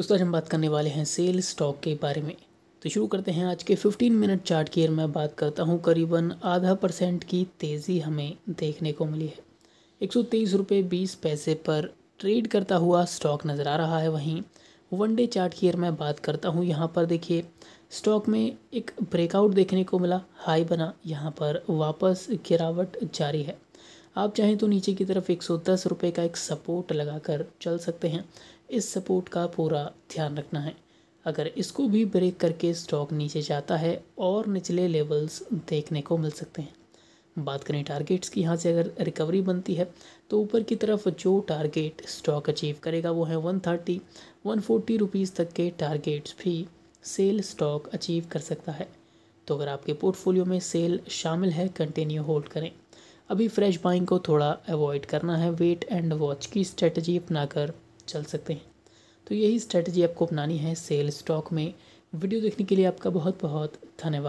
दोस्तों आज हम बात करने वाले हैं सेल स्टॉक के बारे में तो शुरू करते हैं आज के 15 मिनट चार्ट की मैं बात करता हूँ करीबन आधा परसेंट की तेज़ी हमें देखने को मिली है एक सौ तेईस रुपये बीस पैसे पर ट्रेड करता हुआ स्टॉक नज़र आ रहा है वहीं वन डे चार्ट की मैं बात करता हूँ यहाँ पर देखिए स्टॉक में एक ब्रेकआउट देखने को मिला हाई बना यहाँ पर वापस गिरावट जारी है आप चाहें तो नीचे की तरफ एक सौ दस रुपये का एक सपोर्ट लगाकर चल सकते हैं इस सपोर्ट का पूरा ध्यान रखना है अगर इसको भी ब्रेक करके स्टॉक नीचे जाता है और निचले लेवल्स देखने को मिल सकते हैं बात करें टारगेट्स की यहाँ से अगर रिकवरी बनती है तो ऊपर की तरफ जो टारगेट स्टॉक अचीव करेगा वो है one thirty one forty rupees तक के टारगेट्स भी सेल स्टॉक अचीव कर सकता है तो अगर आपके पोर्टफोलियो में सेल शामिल है कंटिन्यू होल्ड करें अभी फ्रेश बाइंग को थोड़ा अवॉइड करना है वेट एंड वॉच की स्ट्रेटजी अपनाकर चल सकते हैं तो यही स्ट्रेटजी आपको अपनानी है सेल स्टॉक में वीडियो देखने के लिए आपका बहुत बहुत धन्यवाद